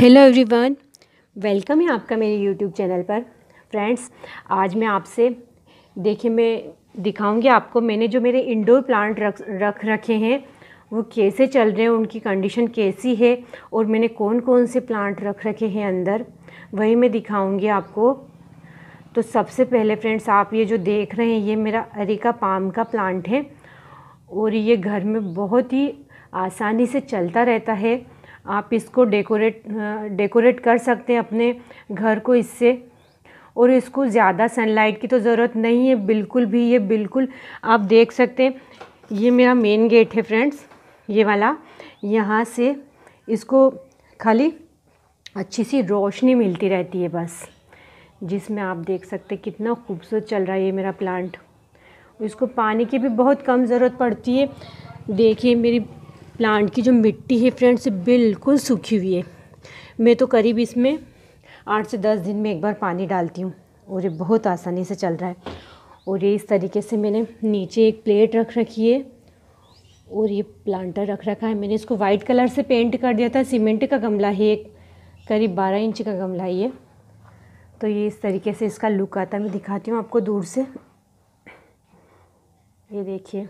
hello everyone welcome है आपका मेरे यूट्यूब चैनल पर फ्रेंड्स आज मैं आपसे देखिए मैं दिखाऊंगी आपको मैंने जो मेरे इंडोर प्लांट रख रख रखे हैं वो कैसे चल रहे हैं उनकी कंडीशन कैसी है और मैंने कौन कौन से प्लांट रख रखे हैं अंदर वही मैं दिखाऊंगी आपको तो सबसे पहले फ्रेंड्स आप ये जो देख रहे हैं ये मेरा अरिका पाम का प्लांट है और ये घर में बहुत ही आसानी से चलता रहता है आप इसको डेकोरेट डेकोरेट कर सकते हैं अपने घर को इससे और इसको ज़्यादा सनलाइट की तो ज़रूरत नहीं है बिल्कुल भी ये बिल्कुल आप देख सकते हैं ये मेरा मेन गेट है फ्रेंड्स ये वाला यहाँ से इसको खाली अच्छी सी रोशनी मिलती रहती है बस जिसमें आप देख सकते हैं कितना खूबसूरत चल रहा है ये मेरा प्लांट इसको पानी की भी बहुत कम ज़रूरत पड़ती है देखिए मेरी प्लांट की जो मिट्टी है फ्रेंड्स बिल्कुल सूखी हुई है मैं तो करीब इसमें आठ से दस दिन में एक बार पानी डालती हूँ और ये बहुत आसानी से चल रहा है और ये इस तरीके से मैंने नीचे एक प्लेट रख रखी है और ये प्लांटर रख रखा है मैंने इसको वाइट कलर से पेंट कर दिया था सीमेंट का गमला है एक करीब बारह इंच का गमला है ये तो ये इस तरीके से इसका लुक आता है मैं दिखाती हूँ आपको दूर से ये देखिए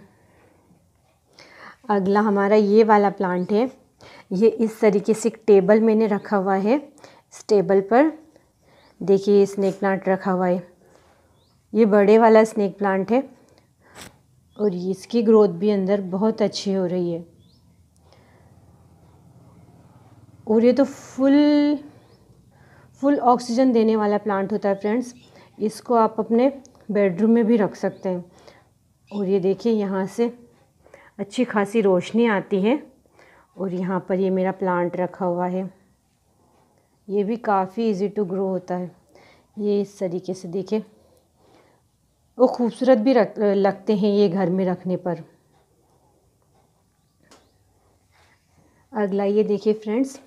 अगला हमारा ये वाला प्लांट है ये इस तरीके से एक टेबल मैंने रखा हुआ है इस टेबल पर देखिए स्नैक प्लांट रखा हुआ है ये बड़े वाला स्नैक प्लांट है और इसकी ग्रोथ भी अंदर बहुत अच्छी हो रही है और ये तो फुल फुल ऑक्सीजन देने वाला प्लांट होता है फ्रेंड्स इसको आप अपने बेडरूम में भी रख सकते हैं और ये देखिए यहाँ से अच्छी खासी रोशनी आती है और यहाँ पर ये मेरा प्लांट रखा हुआ है ये भी काफ़ी इजी टू ग्रो होता है ये इस तरीके से देखें वो खूबसूरत भी रख लगते हैं ये घर में रखने पर अगला ये देखिए फ्रेंड्स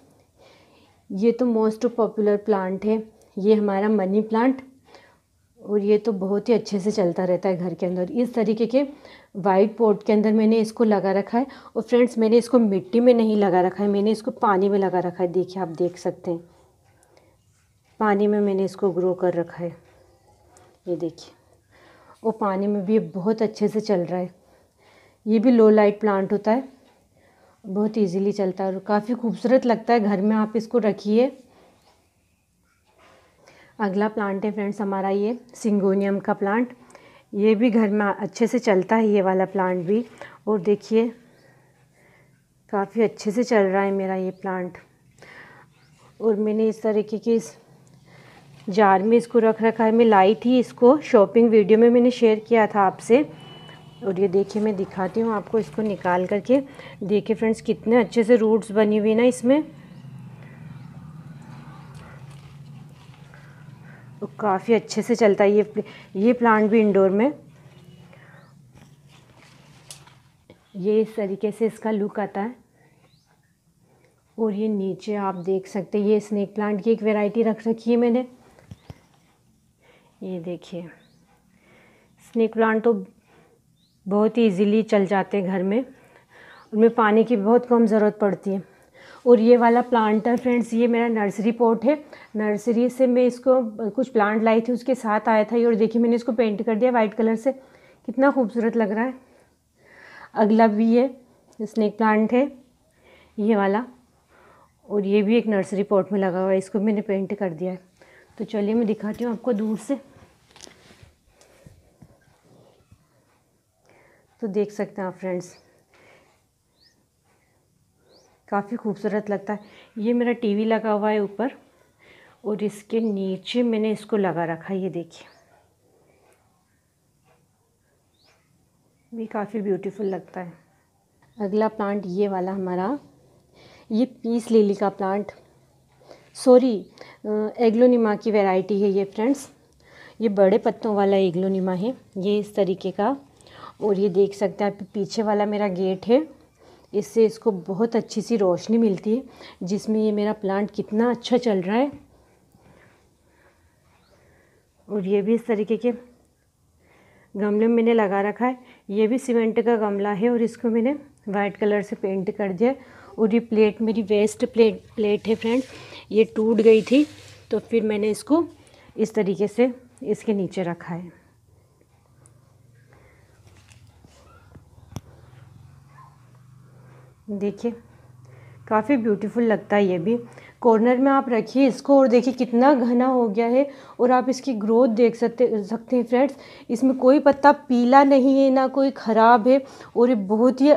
ये तो मोस्ट पॉपुलर प्लांट है ये हमारा मनी प्लांट और ये तो बहुत ही अच्छे से चलता रहता है घर के अंदर इस तरीके के वाइट पोर्ट के अंदर मैंने इसको लगा रखा है और फ्रेंड्स मैंने इसको मिट्टी में नहीं लगा रखा है मैंने इसको पानी में लगा रखा है देखिए आप देख सकते हैं पानी में मैंने इसको ग्रो कर रखा है ये देखिए और पानी में भी बहुत अच्छे से चल रहा है ये भी लो लाइट प्लांट होता है बहुत ईजीली चलता है और काफ़ी खूबसूरत लगता है घर में आप इसको रखिए अगला प्लांट है फ्रेंड्स हमारा ये सिंगोनियम का प्लांट ये भी घर में अच्छे से चलता है ये वाला प्लांट भी और देखिए काफ़ी अच्छे से चल रहा है मेरा ये प्लांट और मैंने इस तरीके की इस जार में इसको रख रखा है मैं लाई थी इसको शॉपिंग वीडियो में मैंने शेयर किया था आपसे और ये देखिए मैं दिखाती हूँ आपको इसको निकाल करके देखिए फ्रेंड्स कितने अच्छे से रूट्स बनी हुई ना इसमें तो काफ़ी अच्छे से चलता है ये ये प्लांट भी इंडोर में ये इस तरीके से इसका लुक आता है और ये नीचे आप देख सकते हैं ये स्नेक प्लांट की एक वैरायटी रख रखी है मैंने ये देखिए स्नेक प्लांट तो बहुत ही इजीली चल जाते हैं घर में उनमें पानी की बहुत कम ज़रूरत पड़ती है और ये वाला प्लांट है फ्रेंड्स ये मेरा नर्सरी पोर्ट है नर्सरी से मैं इसको कुछ प्लांट लाई थी उसके साथ आया था ये और देखिए मैंने इसको पेंट कर दिया वाइट कलर से कितना खूबसूरत लग रहा है अगला भी ये स्नेक प्लांट है ये वाला और ये भी एक नर्सरी पोर्ट में लगा हुआ है इसको मैंने पेंट कर दिया है तो चलिए मैं दिखाती हूँ आपको दूर से तो देख सकते हैं आप फ्रेंड्स काफ़ी खूबसूरत लगता है ये मेरा टीवी लगा हुआ है ऊपर और इसके नीचे मैंने इसको लगा रखा है ये देखिए भी काफ़ी ब्यूटीफुल लगता है अगला प्लांट ये वाला हमारा ये पीस लिली का प्लांट सॉरी एग्लोनिमा की वैरायटी है ये फ्रेंड्स ये बड़े पत्तों वाला एग्लोनिमा है ये इस तरीके का और ये देख सकते हैं आप पीछे वाला मेरा गेट है इससे इसको बहुत अच्छी सी रोशनी मिलती है जिसमें ये मेरा प्लांट कितना अच्छा चल रहा है और ये भी इस तरीके के गमले में मैंने लगा रखा है ये भी सीमेंट का गमला है और इसको मैंने वाइट कलर से पेंट कर दिया और ये प्लेट मेरी वेस्ट प्लेट प्लेट है फ्रेंड ये टूट गई थी तो फिर मैंने इसको इस तरीके से इसके नीचे रखा है देखिए काफ़ी ब्यूटीफुल लगता है ये भी कॉर्नर में आप रखिए इसको और देखिए कितना घना हो गया है और आप इसकी ग्रोथ देख सकते सकते हैं फ्रेंड्स इसमें कोई पत्ता पीला नहीं है ना कोई ख़राब है और ये बहुत ही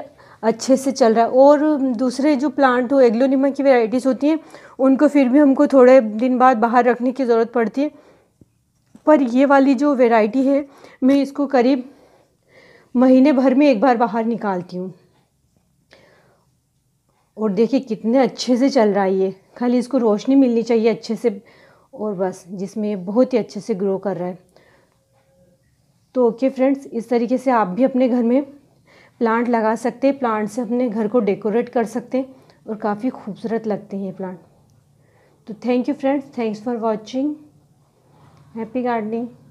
अच्छे से चल रहा है और दूसरे जो प्लांट हो एग्लोनिमा की वेराइटीज़ होती हैं उनको फिर भी हमको थोड़े दिन बाद बाहर रखने की ज़रूरत पड़ती है पर ये वाली जो वेराइटी है मैं इसको करीब महीने भर में एक बार बाहर निकालती हूँ और देखिए कितने अच्छे से चल रहा है ये खाली इसको रोशनी मिलनी चाहिए अच्छे से और बस जिसमें बहुत ही अच्छे से ग्रो कर रहा है तो ओके फ्रेंड्स इस तरीके से आप भी अपने घर में प्लांट लगा सकते हैं प्लांट से अपने घर को डेकोरेट कर सकते हैं और काफ़ी खूबसूरत लगते हैं ये प्लांट तो thank you friends thanks for watching happy gardening